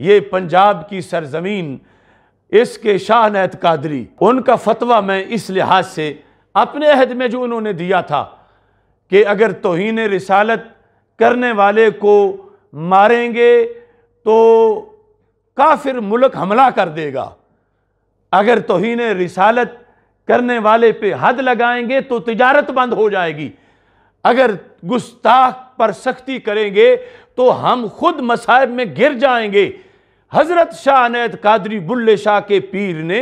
ये पंजाब की सरजमीन इसके शाह नैत कादरी उनका फतवा मैं इस लिहाज से अपने अहद में जो उन्होंने दिया था कि अगर तोहन रिसालत करने वाले को मारेंगे तो काफिर मुल्क हमला कर देगा अगर तोहन रिसालत करने वाले पे हद लगाएंगे तो तजारत बंद हो जाएगी अगर गुस्ताख पर सख्ती करेंगे तो हम खुद मसायब में गिर जाएंगे हजरत शाह अनैत कादरी बुल्ले शाह के पीर ने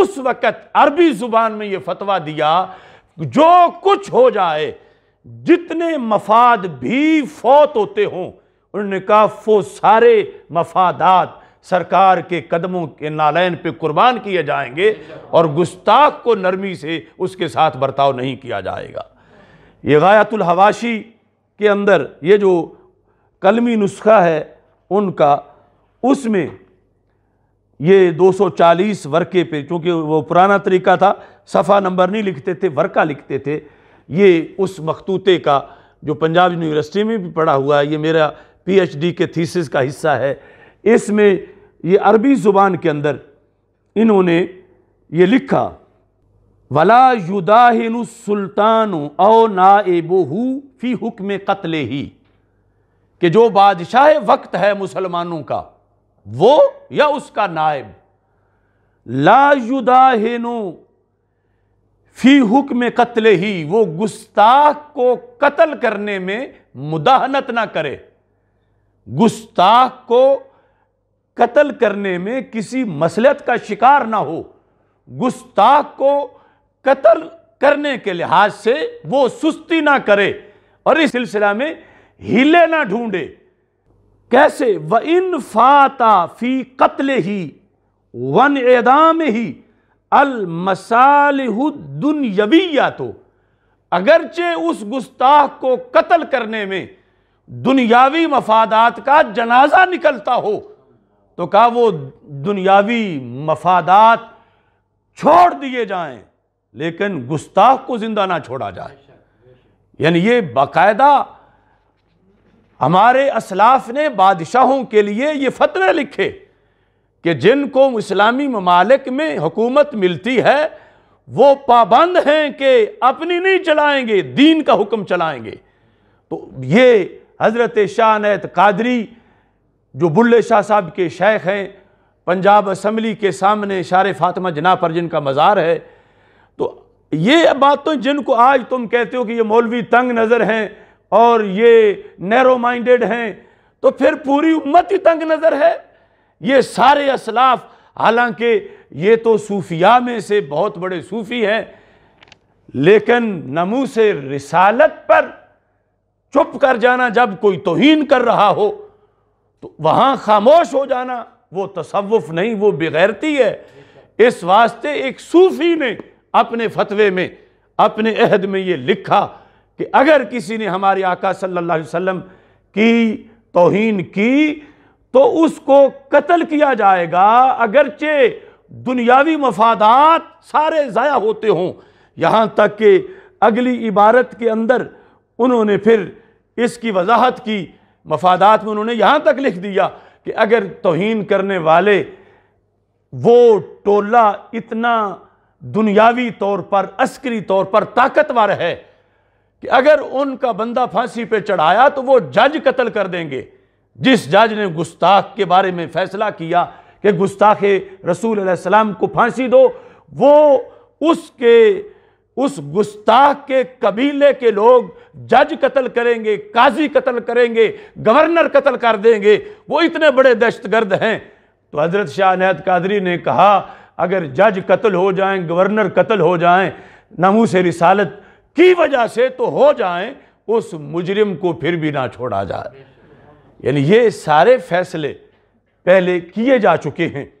उस वक़्त अरबी ज़ुबान में ये फतवा दिया जो कुछ हो जाए जितने मफाद भी फौत होते हों उन्होंने कहा वो सारे मफादात सरकार के कदमों के नालैन पे कुर्बान किए जाएंगे और गुस्ताख को नरमी से उसके साथ बर्ताव नहीं किया जाएगा ये गायतुल हवाशी के अंदर ये जो कलमी नुस्खा है उनका उसमें ये 240 वर्के पे क्योंकि वो पुराना तरीका था सफ़ा नंबर नहीं लिखते थे वर्का लिखते थे ये उस मखतूते का जो पंजाब यूनिवर्सिटी में भी पढ़ा हुआ है ये मेरा पीएचडी के थीसिस का हिस्सा है इसमें ये अरबी ज़ुबान के अंदर इन्होंने ये लिखा वला युदाहिन सुल्तान औ नाएबो फ़ी हुक्म कत्ल ही कि जो बादशाह वक्त है मुसलमानों का वो या उसका नायब लाजुदा लाजुदाहनु फी हुक्म कत्ल ही वो गुस्ताख को कत्ल करने में मुदाहनत ना करे गुस्ताख को कत्ल करने में किसी मसलत का शिकार ना हो गुस्ताख को कत्ल करने के लिहाज से वो सुस्ती ना करे और इस सिलसिला में हिले ना ढूंढे कैसे व इन फाता फी कत्ल ही वन एदाम ही या तो अगरचे उस गुस्ताख को कत्ल करने में दुनियावी मफादात का जनाजा निकलता हो तो कहा वो दुनियावी मफादात छोड़ दिए जाएं लेकिन गुस्ताख को जिंदा ना छोड़ा जाए यानी ये बाकायदा हमारे असलाफ ने बादशाहों के लिए ये फतवे लिखे कि जिनको इस्लामी ममालिक में हुकूमत मिलती है वो पाबंद हैं कि अपनी नहीं चलाएंगे दीन का हुक्म चलाएंगे तो ये हज़रत शाह नैत कादरी जो बुल्ले शाह साहब के शेख हैं पंजाब असम्बली के सामने शार फातिमा जना पर जिनका मज़ार है तो ये बात तो जिनको आज तुम कहते हो कि ये मौलवी तंग नज़र हैं और ये नैरो माइंडेड हैं तो फिर पूरी उम्मत ही तंग नज़र है ये सारे असलाफ हालांकि ये तो सूफिया में से बहुत बड़े सूफी हैं लेकिन नमू से रिसालत पर चुप कर जाना जब कोई तोहन कर रहा हो तो वहाँ खामोश हो जाना वो तसवुफ़ नहीं वो बेगैरती है इस वास्ते एक सूफी ने अपने फतवे में अपने अहद में ये लिखा कि अगर किसी ने हमारे आका सल्लल्लाहु अलैहि वसल्लम की तोहीन की तो उसको कत्ल किया जाएगा अगरचे दुनियावी मफादात सारे ज़ाया होते हों यहाँ तक कि अगली इबारत के अंदर उन्होंने फिर इसकी वजाहत की मफादात में उन्होंने यहाँ तक लिख दिया कि अगर तोहन करने वाले वो टोला इतना दुनियावी तौर पर अस्करी तौर पर ताकतवर है कि अगर उनका बंदा फांसी पे चढ़ाया तो वो जज कत्ल कर देंगे जिस जज ने गुस्ताख के बारे में फैसला किया कि गुस्ताख रसूल सलाम को फांसी दो वो उसके उस गुस्ताख के कबीले के लोग जज कत्ल करेंगे काजी कत्ल करेंगे गवर्नर कत्ल कर देंगे वो इतने बड़े दहशत गर्द हैं तो हज़रत शाह नहत कादरी ने कहा अगर जज कत्ल हो जाएं गवर्नर कत्ल हो जाएं नमू से रिसालत की वजह से तो हो जाए उस मुजरिम को फिर भी ना छोड़ा जाए यानी ये सारे फैसले पहले किए जा चुके हैं